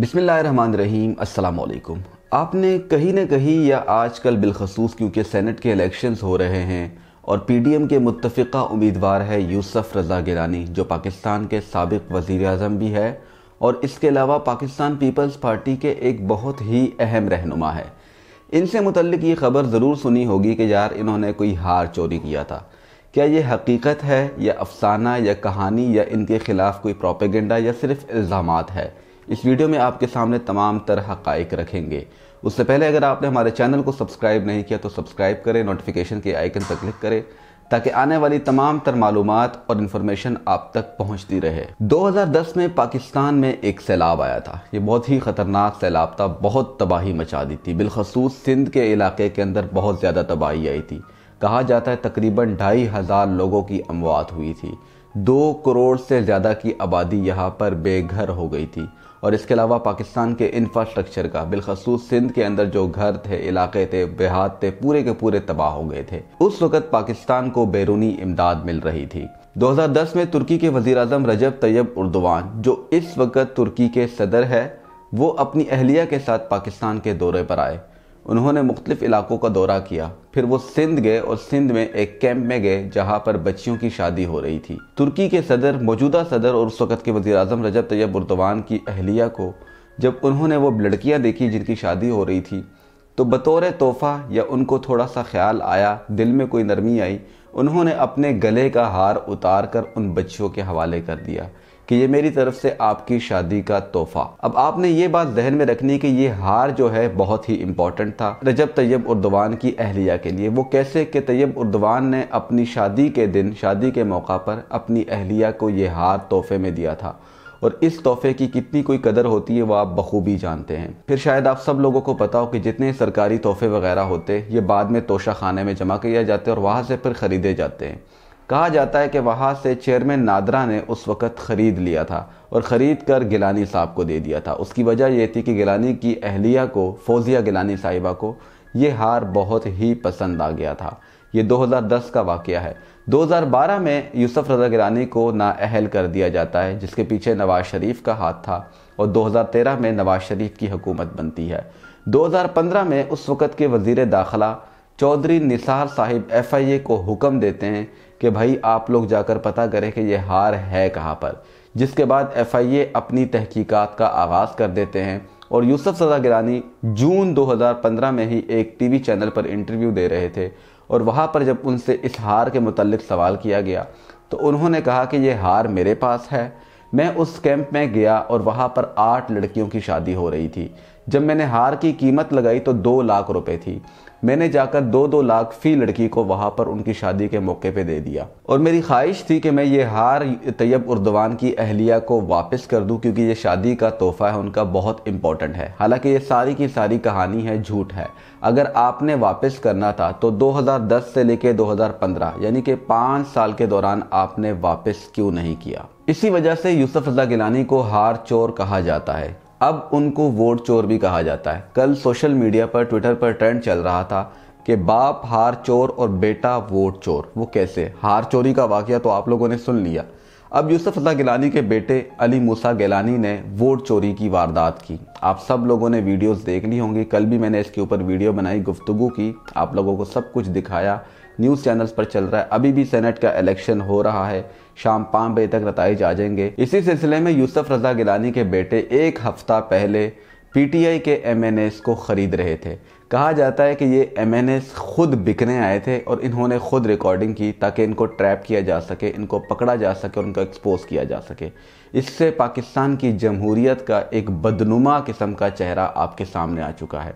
बिसमीम अल्लाम आपने कहीं ना कहीं या आजकल बिलखसूस क्योंकि सेनेट के इलेक्शंस हो रहे हैं और पीडीएम के मुतफ़ा उम्मीदवार है यूसुफ रज़ा गिलानी जो पाकिस्तान के सबक वज़ी अजम भी है और इसके अलावा पाकिस्तान पीपल्स पार्टी के एक बहुत ही अहम रहनुमा है इनसे मुतलक ये ख़बर ज़रूर सुनी होगी कि यार इन्होंने कोई हार चोरी किया था क्या ये हकीकत है या अफसाना या कहानी या इनके ख़िलाफ़ कोई प्रोपेगेंडा या सिर्फ इल्ज़ाम है इस वीडियो में आपके सामने तमाम तरह हक़ रखेंगे उससे पहले अगर आपने हमारे चैनल को सब्सक्राइब नहीं किया तो सब्सक्राइब करें नोटिफिकेशन के आइकन पर क्लिक करें ताकि आने वाली तमाम तर मालूम और इन्फॉर्मेशन आप तक पहुंचती रहे 2010 में पाकिस्तान में एक सैलाब आया था ये बहुत ही ख़तरनाक सैलाब था बहुत तबाही मचा दी थी बिलखसूस सिंध के इलाके के अंदर बहुत ज़्यादा तबाही आई थी कहा जाता है तकरीबन ढाई हज़ार लोगों की अमवात हुई थी दो करोड़ से ज़्यादा की आबादी यहाँ पर बेघर हो गई थी और इसके अलावा पाकिस्तान के इंफ्रास्ट्रक्चर का बिलखसूस सिंध के अंदर जो घर थे इलाके थे बेहात थे पूरे के पूरे तबाह हो गए थे उस वक्त पाकिस्तान को बैरूनी इमदाद मिल रही थी 2010 में तुर्की के वजीर अजम रजब तैयब उर्दवान जो इस वक्त तुर्की के सदर है वो अपनी अहलिया के साथ पाकिस्तान के दौरे पर आए उन्होंने मुख्तलिफ इलाकों का दौरा किया फिर वो सिंध गए और सिंध में एक कैंप में गए जहां पर बच्चियों की शादी हो रही थी तुर्की के सदर मौजूदा सदर और उस वक्त के वजी अजम रजब तैयब उर्दवान की अहलिया को जब उन्होंने वो लड़कियाँ देखी जिनकी शादी हो रही थी तो बतौर तोहफ़ा या उनको थोड़ा सा ख्याल आया दिल में कोई नरमी आई उन्होंने अपने गले का हार उतार कर उन बच्चियों के हवाले कर दिया कि ये मेरी तरफ से आपकी शादी का तोहफा अब आपने ये बात जहन में रखनी कि ये हार जो है बहुत ही इम्पोर्टेंट था रजब तैयब उर्दवान की अहलिया के लिए वो कैसे कि तैयब उर्दवान ने अपनी शादी के दिन शादी के मौका पर अपनी अहलिया को ये हार तोहफे में दिया था और इस तोहफे की कितनी कोई कदर होती है वो आप बखूबी जानते हैं फिर शायद आप सब लोगों को पता हो कि जितने सरकारी तोहफे वगैरह होते ये बाद में तोशा खाने में जमा किया जाते हैं और वहाँ से फिर ख़रीदे जाते हैं कहा जाता है कि वहाँ से चेयरमैन नादरा ने उस वक़्त ख़रीद लिया था और ख़रीद कर गिलानी साहब को दे दिया था उसकी वजह यह थी कि गिलानी की अहलिया को फौजिया गिलानी साहिबा को यह हार बहुत ही पसंद आ गया था ये 2010 का वाक़ है 2012 में यूसुफ रजा गिलानी को नाअहल कर दिया जाता है जिसके पीछे नवाज शरीफ का हाथ था और 2013 में नवाज शरीफ की हुकूमत बनती है 2015 में उस वक़्त के वजीर दाखिला चौधरी निसार साहिब एफआईए को हुक्म देते हैं कि भाई आप लोग जाकर पता करें कि यह हार है कहाँ पर जिसके बाद एफआईए अपनी तहकीकात का आगाज़ कर देते हैं और यूसुफ सदा गिरानी जून 2015 में ही एक टीवी चैनल पर इंटरव्यू दे रहे थे और वहाँ पर जब उनसे इस हार के मतलब सवाल किया गया तो उन्होंने कहा कि ये हार मेरे पास है मैं उस कैंप में गया और वहाँ पर आठ लड़कियों की शादी हो रही थी जब मैंने हार की कीमत लगाई तो दो लाख रुपए थी मैंने जाकर दो दो लाख फी लड़की को वहाँ पर उनकी शादी के मौके पे दे दिया और मेरी ख्वाहिश थी कि मैं ये हार तैयब उर्दवान की अहलिया को वापस कर दूं क्योंकि ये शादी का तोहफा है उनका बहुत इंपॉर्टेंट है हालांकि ये सारी की सारी कहानी है झूठ है अगर आपने वापस करना था तो 2010 से लेकर 2015 यानी कि पाँच साल के दौरान आपने वापस क्यों नहीं किया इसी वजह से यूसुफ रजा गिलानी को हार चोर कहा जाता है अब उनको वोट चोर भी कहा जाता है कल सोशल मीडिया पर ट्विटर पर ट्रेंड चल रहा था कि बाप हार चोर और बेटा वोट चोर वो कैसे हार चोरी का वाक्य तो आप लोगों ने सुन लिया अब यूसुफ अल्लाह गिलानी के बेटे अली मूसा गिलानी ने वोट चोरी की वारदात की आप सब लोगों ने वीडियोस देख ली होंगी कल भी मैंने इसके ऊपर वीडियो बनाई गुफ्तगु की आप लोगों को सब कुछ दिखाया न्यूज़ चैनल्स पर चल रहा है अभी भी सेनेट का इलेक्शन हो रहा है शाम पाँच बजे तक नतज आ जाएंगे इसी सिलसिले में यूसुफ रजा गिलानी के बेटे एक हफ्ता पहले पीटीआई के एम को ख़रीद रहे थे कहा जाता है कि ये एम खुद बिकने आए थे और इन्होंने खुद रिकॉर्डिंग की ताकि इनको ट्रैप किया जा सके इनको पकड़ा जा सके और उनको एक्सपोज किया जा सके इससे पाकिस्तान की जमहूरियत का एक बदनुमा किस्म का चेहरा आपके सामने आ चुका है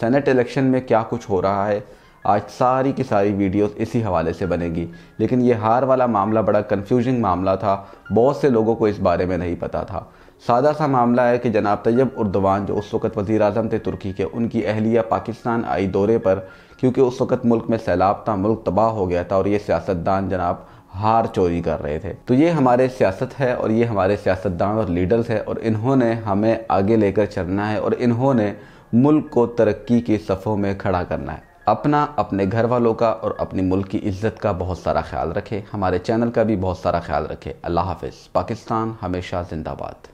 सेनेट इलेक्शन में क्या कुछ हो रहा है आज सारी की सारी वीडियोस इसी हवाले से बनेगी लेकिन ये हार वाला मामला बड़ा कंफ्यूजिंग मामला था बहुत से लोगों को इस बारे में नहीं पता था सादा सा मामला है कि जनाब तैयब उर्दवान जो उस वक्त वज़ी अजम थे तुर्की के उनकी अहलिया पाकिस्तान आई दौरे पर क्योंकि उस वक्त मुल्क में सैलाब था मुल्क तबाह हो गया था और ये सियासतदान जनाब हार चोरी कर रहे थे तो ये हमारे सियासत है और ये हमारे सियासतदान और लीडर्स है और इन्होंने हमें आगे लेकर चलना है और इन्होंने मुल्क को तरक्की के सफ़ों में खड़ा करना है अपना अपने घर वालों का और अपने मुल्क की इज्जत का बहुत सारा ख्याल रखें हमारे चैनल का भी बहुत सारा ख्याल रखें अल्लाह हाफिज़ पाकिस्तान हमेशा जिंदाबाद